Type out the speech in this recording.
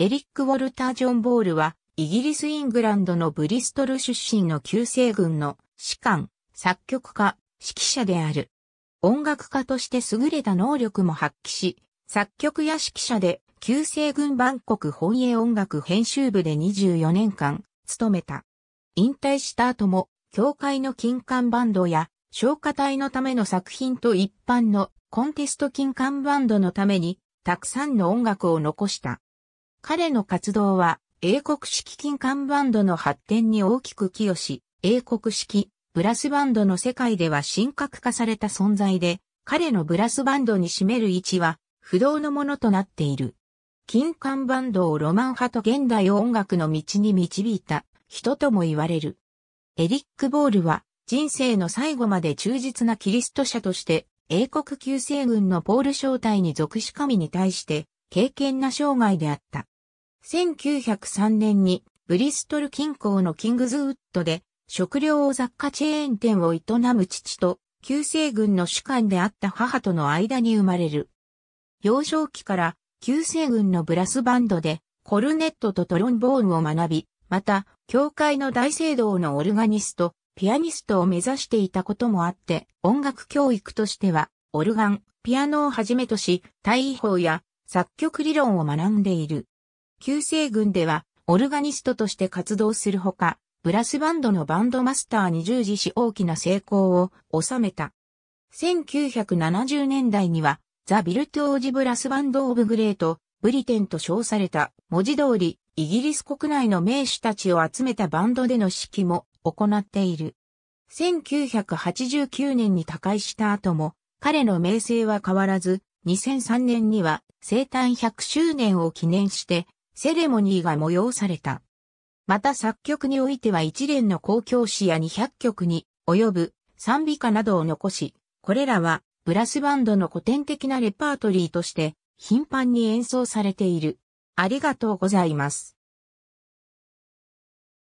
エリック・ウォルター・ジョン・ボールは、イギリス・イングランドのブリストル出身の旧西軍の士官、作曲家、指揮者である。音楽家として優れた能力も発揮し、作曲や指揮者で旧西軍万国本営音楽編集部で24年間務めた。引退した後も、教会の金管バンドや消化隊のための作品と一般のコンテスト金管バンドのためにたくさんの音楽を残した。彼の活動は、英国式金管バンドの発展に大きく寄与し、英国式、ブラスバンドの世界では神格化された存在で、彼のブラスバンドに占める位置は、不動のものとなっている。金管バンドをロマン派と現代を音楽の道に導いた人とも言われる。エリック・ボールは人生の最後まで忠実なキリスト者として英国救世軍のポール小隊に属し神に対して敬虔な生涯であった。1903年にブリストル近郊のキングズウッドで食料雑貨チェーン店を営む父と旧西軍の主官であった母との間に生まれる。幼少期から旧西軍のブラスバンドでコルネットとトロンボーンを学び、また、教会の大聖堂のオルガニスト、ピアニストを目指していたこともあって、音楽教育としては、オルガン、ピアノをはじめとし、大砲や作曲理論を学んでいる。旧制軍では、オルガニストとして活動するほか、ブラスバンドのバンドマスターに従事し大きな成功を収めた。1970年代には、ザ・ビルトオージ・ブラスバンド・オブ・グレート、ブリテンと称された、文字通り、イギリス国内の名手たちを集めたバンドでの指揮も行っている。1989年に他界した後も、彼の名声は変わらず、2003年には生誕100周年を記念してセレモニーが催された。また作曲においては一連の公共詩や200曲に及ぶ賛美歌などを残し、これらはブラスバンドの古典的なレパートリーとして頻繁に演奏されている。ありがとうございます。